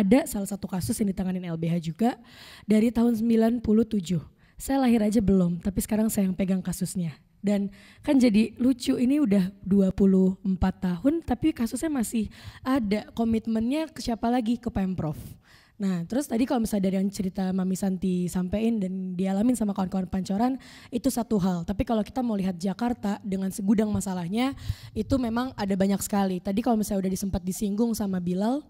ada salah satu kasus yang ditanganin LBH juga dari tahun 97. Saya lahir aja belum, tapi sekarang saya yang pegang kasusnya. Dan kan jadi lucu ini udah 24 tahun tapi kasusnya masih ada komitmennya ke siapa lagi ke Pemprov. Nah, terus tadi kalau misalnya dari yang cerita Mami Santi sampein dan dialamin sama kawan-kawan pancoran, itu satu hal. Tapi kalau kita mau lihat Jakarta dengan segudang masalahnya, itu memang ada banyak sekali. Tadi kalau misalnya udah disempat disinggung sama Bilal,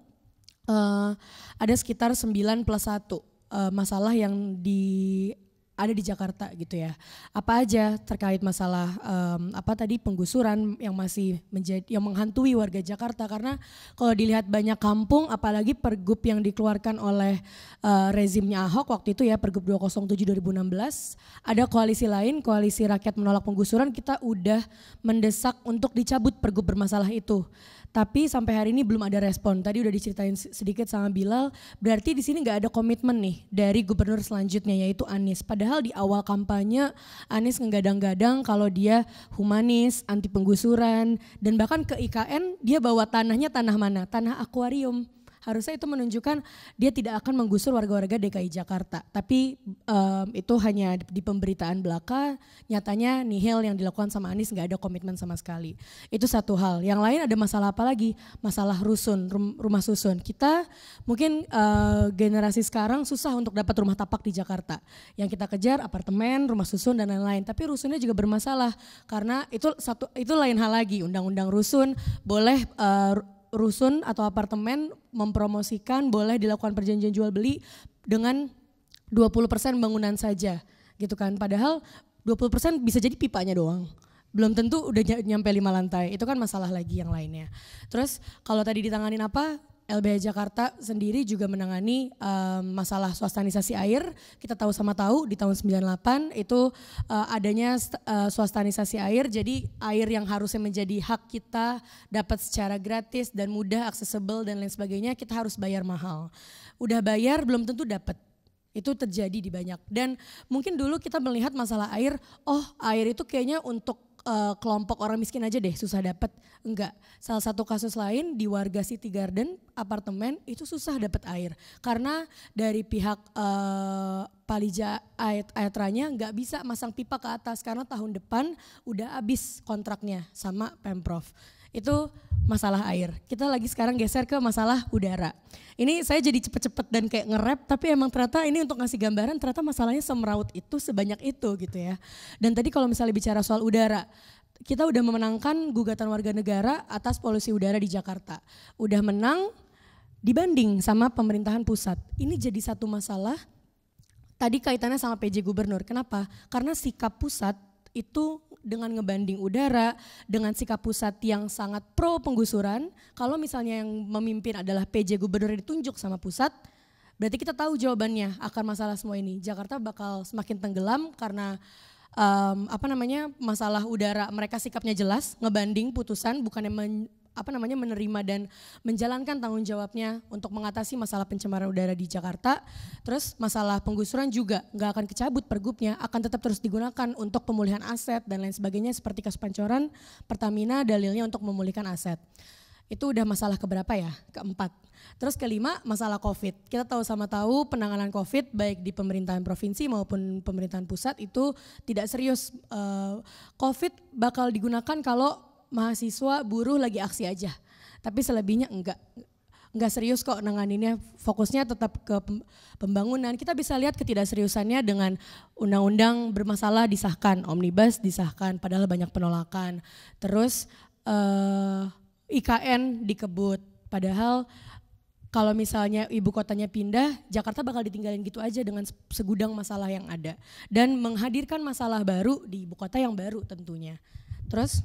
uh, ada sekitar 9 plus 1 uh, eh, masalah yang di ada di Jakarta gitu ya. Apa aja terkait masalah um, apa tadi penggusuran yang masih menjadi yang menghantui warga Jakarta karena kalau dilihat banyak kampung apalagi pergub yang dikeluarkan oleh uh, rezimnya Ahok waktu itu ya pergub 207 2016 ada koalisi lain koalisi rakyat menolak penggusuran kita udah mendesak untuk dicabut pergub bermasalah itu. Tapi sampai hari ini belum ada respon. Tadi udah diceritain sedikit sama Bilal, berarti di sini nggak ada komitmen nih dari gubernur selanjutnya yaitu Anies. Padahal di awal kampanye Anies ngegadang gadang kalau dia humanis, anti penggusuran, dan bahkan ke IKN dia bawa tanahnya tanah mana? Tanah akuarium harusnya itu menunjukkan dia tidak akan menggusur warga-warga DKI Jakarta. Tapi um, itu hanya di pemberitaan belaka, nyatanya nihil yang dilakukan sama Anies nggak ada komitmen sama sekali. Itu satu hal. Yang lain ada masalah apa lagi? Masalah rusun, rum, rumah susun. Kita mungkin uh, generasi sekarang susah untuk dapat rumah tapak di Jakarta. Yang kita kejar apartemen, rumah susun dan lain-lain. Tapi rusunnya juga bermasalah karena itu satu itu lain hal lagi. Undang-undang rusun boleh uh, rusun atau apartemen mempromosikan boleh dilakukan perjanjian jual beli dengan 20% bangunan saja gitu kan. Padahal 20% bisa jadi pipanya doang. Belum tentu udah nyampe lima lantai. Itu kan masalah lagi yang lainnya. Terus kalau tadi ditanganin apa? LBH Jakarta sendiri juga menangani um, masalah swastanisasi air. Kita tahu sama tahu di tahun 98 itu uh, adanya uh, swastanisasi air. Jadi air yang harusnya menjadi hak kita dapat secara gratis dan mudah aksesibel dan lain sebagainya, kita harus bayar mahal. Udah bayar belum tentu dapat itu terjadi di banyak dan mungkin dulu kita melihat masalah air oh air itu kayaknya untuk uh, kelompok orang miskin aja deh susah dapat enggak salah satu kasus lain di warga City Garden apartemen itu susah dapat air karena dari pihak uh, Palija air airnya nggak bisa masang pipa ke atas karena tahun depan udah habis kontraknya sama Pemprov itu masalah air. Kita lagi sekarang geser ke masalah udara. Ini saya jadi cepet-cepet dan kayak ngerap, tapi emang ternyata ini untuk ngasih gambaran ternyata masalahnya semeraut itu sebanyak itu gitu ya. Dan tadi kalau misalnya bicara soal udara, kita udah memenangkan gugatan warga negara atas polusi udara di Jakarta. Udah menang dibanding sama pemerintahan pusat. Ini jadi satu masalah tadi kaitannya sama PJ Gubernur. Kenapa? Karena sikap pusat itu dengan ngebanding udara, dengan sikap pusat yang sangat pro penggusuran, kalau misalnya yang memimpin adalah PJ Gubernur ditunjuk sama pusat, berarti kita tahu jawabannya akan masalah semua ini. Jakarta bakal semakin tenggelam karena um, apa namanya masalah udara mereka sikapnya jelas, ngebanding putusan bukan apa namanya menerima dan menjalankan tanggung jawabnya untuk mengatasi masalah pencemaran udara di Jakarta. Terus masalah penggusuran juga nggak akan kecabut pergubnya, akan tetap terus digunakan untuk pemulihan aset dan lain sebagainya seperti kasus pancoran Pertamina dalilnya untuk memulihkan aset. Itu udah masalah keberapa ya? Keempat. Terus kelima masalah COVID. Kita tahu sama tahu penanganan COVID baik di pemerintahan provinsi maupun pemerintahan pusat itu tidak serius. Eh, COVID bakal digunakan kalau mahasiswa buruh lagi aksi aja. Tapi selebihnya enggak enggak serius kok nanganinnya fokusnya tetap ke pembangunan kita bisa lihat ketidakseriusannya dengan undang-undang bermasalah disahkan omnibus disahkan padahal banyak penolakan terus eh, IKN dikebut padahal kalau misalnya ibu kotanya pindah, Jakarta bakal ditinggalin gitu aja dengan segudang masalah yang ada. Dan menghadirkan masalah baru di ibu kota yang baru tentunya. Terus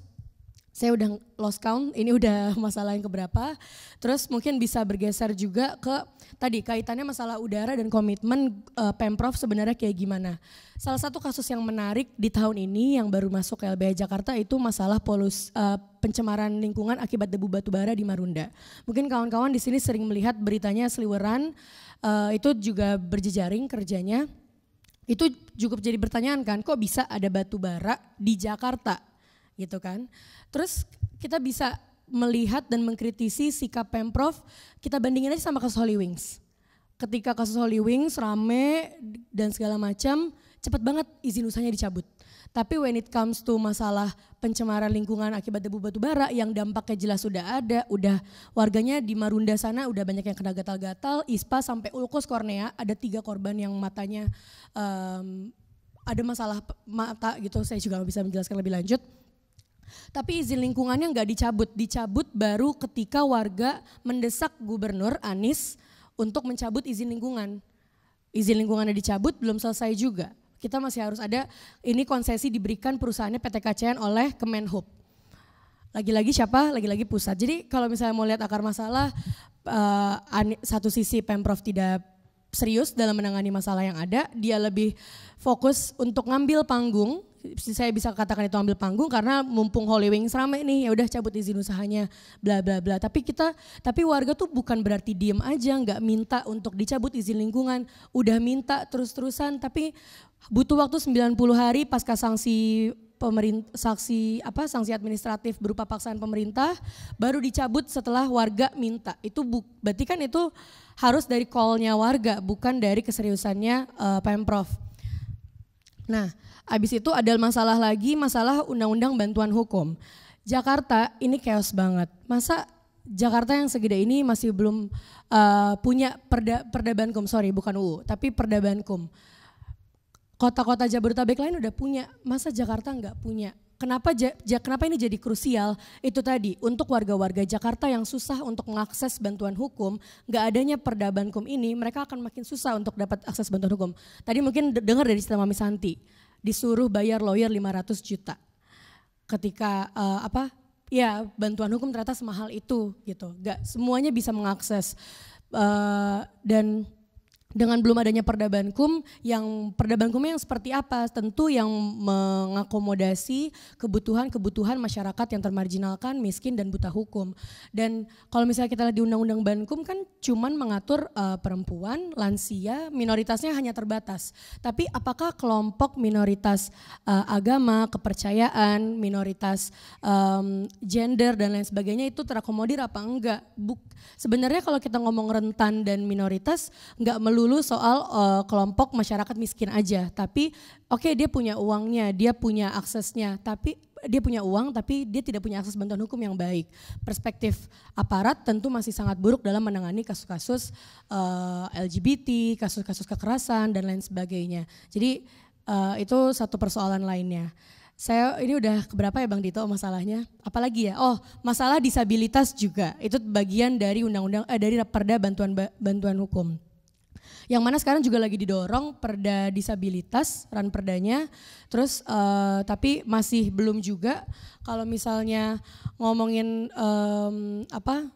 saya udah lost count, ini udah masalah yang keberapa. Terus mungkin bisa bergeser juga ke tadi kaitannya masalah udara dan komitmen uh, Pemprov sebenarnya kayak gimana. Salah satu kasus yang menarik di tahun ini yang baru masuk ke LBH Jakarta itu masalah polus uh, pencemaran lingkungan akibat debu batubara di Marunda. Mungkin kawan-kawan di sini sering melihat beritanya seliweran, uh, itu juga berjejaring kerjanya. Itu cukup jadi pertanyaan kan, kok bisa ada batu bara di Jakarta gitu kan. Terus kita bisa melihat dan mengkritisi sikap Pemprov, kita bandingin aja sama kasus Holy Wings. Ketika kasus Holy Wings rame dan segala macam, cepat banget izin usahanya dicabut. Tapi when it comes to masalah pencemaran lingkungan akibat debu batu bara yang dampaknya jelas sudah ada, udah warganya di Marunda sana udah banyak yang kena gatal-gatal, ISPA sampai ulkus kornea ada tiga korban yang matanya um, ada masalah mata gitu, saya juga bisa menjelaskan lebih lanjut tapi izin lingkungannya nggak dicabut, dicabut baru ketika warga mendesak gubernur Anies untuk mencabut izin lingkungan. Izin lingkungannya dicabut belum selesai juga. Kita masih harus ada ini konsesi diberikan perusahaannya PT KCN oleh Kemenhub. Lagi-lagi siapa? Lagi-lagi pusat. Jadi kalau misalnya mau lihat akar masalah, eh, satu sisi Pemprov tidak serius dalam menangani masalah yang ada. Dia lebih fokus untuk ngambil panggung saya bisa katakan itu ambil panggung karena mumpung Holy Wings rame nih ya udah cabut izin usahanya bla bla bla tapi kita tapi warga tuh bukan berarti diem aja nggak minta untuk dicabut izin lingkungan udah minta terus-terusan tapi butuh waktu 90 hari pasca sanksi pemerintah saksi apa sanksi administratif berupa paksaan pemerintah baru dicabut setelah warga minta itu bu, berarti kan itu harus dari callnya warga bukan dari keseriusannya uh, pemprov nah Abis itu ada masalah lagi, masalah undang-undang bantuan hukum. Jakarta ini chaos banget. Masa Jakarta yang segede ini masih belum uh, punya perda perda bankum, sorry bukan UU, tapi perda bankum. Kota-kota Jabodetabek lain udah punya, masa Jakarta nggak punya? Kenapa ja, ja, kenapa ini jadi krusial? Itu tadi untuk warga-warga Jakarta yang susah untuk mengakses bantuan hukum, nggak adanya perda bankum ini, mereka akan makin susah untuk dapat akses bantuan hukum. Tadi mungkin dengar dari cerita Mami Santi disuruh bayar lawyer 500 juta. Ketika uh, apa? Ya, bantuan hukum ternyata semahal itu gitu. Gak semuanya bisa mengakses uh, dan dengan belum adanya perda bankum yang perda bankumnya yang seperti apa tentu yang mengakomodasi kebutuhan-kebutuhan masyarakat yang termarginalkan miskin dan buta hukum dan kalau misalnya kita lihat di undang-undang bankum kan cuman mengatur uh, perempuan lansia minoritasnya hanya terbatas tapi apakah kelompok minoritas uh, agama kepercayaan minoritas um, gender dan lain sebagainya itu terakomodir apa enggak Buk sebenarnya kalau kita ngomong rentan dan minoritas enggak melulu dulu soal uh, kelompok masyarakat miskin aja, tapi oke okay, dia punya uangnya, dia punya aksesnya, tapi dia punya uang tapi dia tidak punya akses bantuan hukum yang baik. Perspektif aparat tentu masih sangat buruk dalam menangani kasus-kasus uh, eh, LGBT, kasus-kasus kekerasan dan lain sebagainya. Jadi uh, itu satu persoalan lainnya. Saya ini udah keberapa ya Bang Dito masalahnya? Apalagi ya? Oh, masalah disabilitas juga. Itu bagian dari undang-undang eh, dari Perda Bantuan Bantuan Hukum. Yang mana sekarang juga lagi didorong perda disabilitas, ran perdanya. Terus uh, tapi masih belum juga kalau misalnya ngomongin um, apa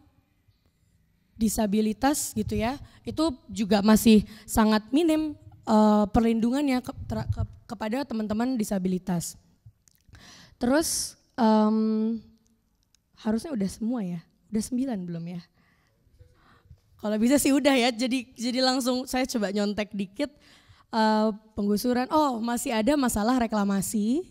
disabilitas gitu ya, itu juga masih sangat minim uh, perlindungannya ke, ter, ke, kepada teman-teman disabilitas. Terus um, harusnya udah semua ya, udah sembilan belum ya? Kalau bisa sih udah ya. Jadi jadi langsung saya coba nyontek dikit uh, penggusuran. Oh, masih ada masalah reklamasi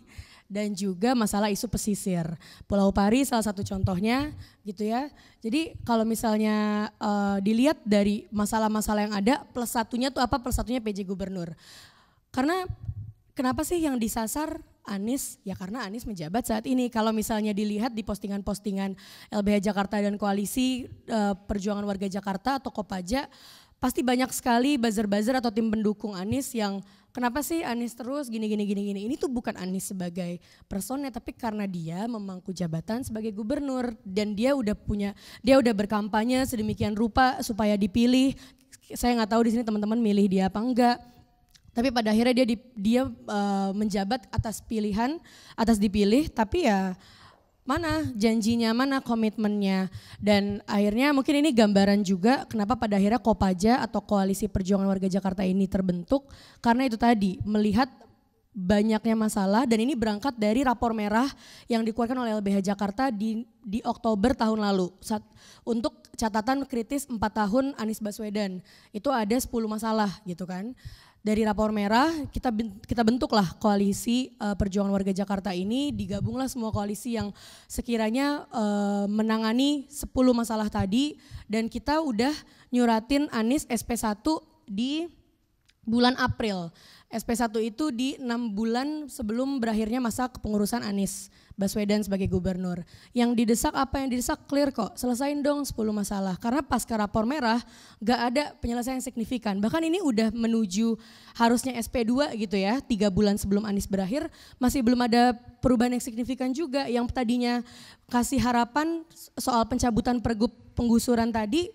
dan juga masalah isu pesisir. Pulau Pari salah satu contohnya gitu ya. Jadi kalau misalnya uh, dilihat dari masalah-masalah yang ada, plus satunya tuh apa? Plus satunya PJ Gubernur. Karena kenapa sih yang disasar Anies ya karena Anies menjabat saat ini. Kalau misalnya dilihat di postingan-postingan LBH Jakarta dan koalisi e, Perjuangan Warga Jakarta atau Kopaja pasti banyak sekali buzzer-buzzer atau tim pendukung Anies yang kenapa sih Anies terus gini gini gini gini. Ini tuh bukan Anies sebagai personnya tapi karena dia memangku jabatan sebagai gubernur dan dia udah punya dia udah berkampanye sedemikian rupa supaya dipilih. Saya nggak tahu di sini teman-teman milih dia apa enggak tapi pada akhirnya dia di, dia uh, menjabat atas pilihan, atas dipilih, tapi ya mana janjinya, mana komitmennya. Dan akhirnya mungkin ini gambaran juga kenapa pada akhirnya Kopaja atau Koalisi Perjuangan Warga Jakarta ini terbentuk. Karena itu tadi, melihat banyaknya masalah dan ini berangkat dari rapor merah yang dikeluarkan oleh LBH Jakarta di di Oktober tahun lalu saat, untuk catatan kritis 4 tahun Anies Baswedan itu ada 10 masalah gitu kan dari rapor merah kita kita bentuklah koalisi uh, perjuangan warga Jakarta ini digabunglah semua koalisi yang sekiranya uh, menangani 10 masalah tadi dan kita udah nyuratin Anies SP1 di bulan April. SP1 itu di enam bulan sebelum berakhirnya masa kepengurusan Anies Baswedan sebagai gubernur. Yang didesak apa yang didesak clear kok, selesain dong 10 masalah. Karena pasca rapor merah gak ada penyelesaian yang signifikan. Bahkan ini udah menuju harusnya SP2 gitu ya, tiga bulan sebelum Anies berakhir masih belum ada perubahan yang signifikan juga. Yang tadinya kasih harapan soal pencabutan pergub penggusuran tadi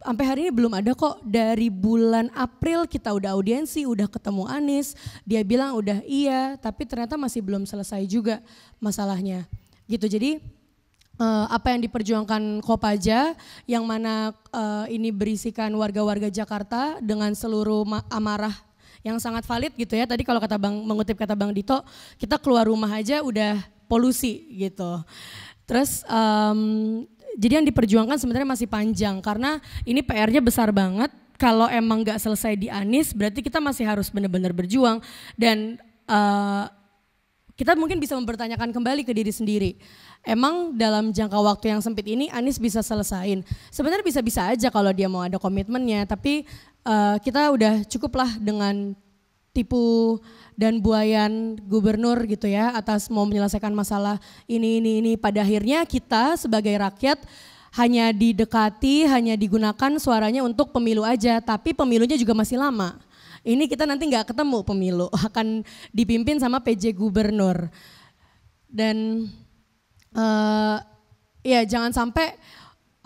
sampai hari ini belum ada kok dari bulan April kita udah audiensi, udah ketemu Anies, dia bilang udah iya, tapi ternyata masih belum selesai juga masalahnya. Gitu. Jadi eh, apa yang diperjuangkan Kopaja yang mana eh, ini berisikan warga-warga Jakarta dengan seluruh amarah yang sangat valid gitu ya. Tadi kalau kata Bang mengutip kata Bang Dito, kita keluar rumah aja udah polusi gitu. Terus um, jadi yang diperjuangkan sebenarnya masih panjang karena ini PR-nya besar banget. Kalau emang nggak selesai di Anies, berarti kita masih harus benar-benar berjuang dan uh, kita mungkin bisa mempertanyakan kembali ke diri sendiri. Emang dalam jangka waktu yang sempit ini Anies bisa selesain. Sebenarnya bisa-bisa aja kalau dia mau ada komitmennya, tapi uh, kita udah cukuplah dengan tipu dan buayan gubernur gitu ya atas mau menyelesaikan masalah ini ini ini pada akhirnya kita sebagai rakyat hanya didekati, hanya digunakan suaranya untuk pemilu aja, tapi pemilunya juga masih lama. Ini kita nanti nggak ketemu pemilu, akan dipimpin sama PJ Gubernur. Dan uh, ya jangan sampai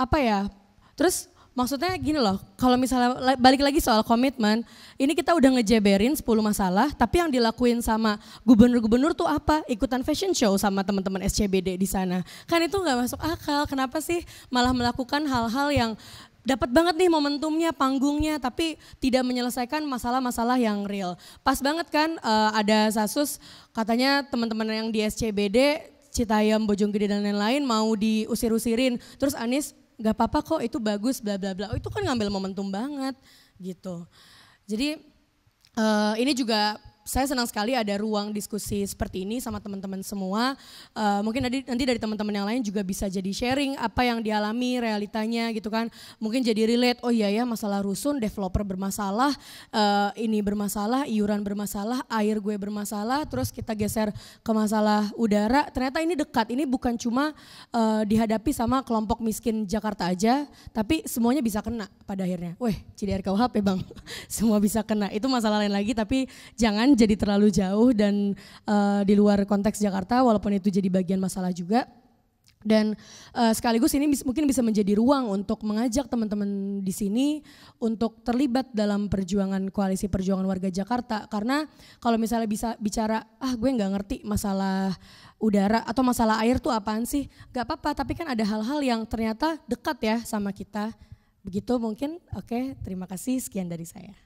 apa ya, terus Maksudnya gini loh, kalau misalnya balik lagi soal komitmen, ini kita udah ngejeberin 10 masalah, tapi yang dilakuin sama gubernur-gubernur tuh apa? Ikutan fashion show sama teman-teman SCBD di sana. Kan itu nggak masuk akal, kenapa sih malah melakukan hal-hal yang dapat banget nih momentumnya, panggungnya, tapi tidak menyelesaikan masalah-masalah yang real. Pas banget kan eh, ada Sasus katanya teman-teman yang di SCBD Citayam, Bojonggede dan lain-lain mau diusir-usirin. Terus Anies nggak apa-apa kok itu bagus bla bla bla. Oh, itu kan ngambil momentum banget gitu. Jadi uh, ini juga saya senang sekali ada ruang diskusi seperti ini sama teman-teman semua. Uh, mungkin nanti, nanti dari teman-teman yang lain juga bisa jadi sharing apa yang dialami realitanya gitu kan. Mungkin jadi relate, oh iya ya masalah rusun, developer bermasalah, uh, ini bermasalah, iuran bermasalah, air gue bermasalah, terus kita geser ke masalah udara. Ternyata ini dekat, ini bukan cuma uh, dihadapi sama kelompok miskin Jakarta aja, tapi semuanya bisa kena pada akhirnya. Weh, CDR KUHP bang, semua bisa kena. Itu masalah lain lagi tapi jangan jadi terlalu jauh dan uh, di luar konteks Jakarta walaupun itu jadi bagian masalah juga dan uh, sekaligus ini bis, mungkin bisa menjadi ruang untuk mengajak teman-teman di sini untuk terlibat dalam perjuangan koalisi perjuangan warga Jakarta karena kalau misalnya bisa bicara ah gue nggak ngerti masalah udara atau masalah air tuh apaan sih nggak apa-apa tapi kan ada hal-hal yang ternyata dekat ya sama kita begitu mungkin oke terima kasih sekian dari saya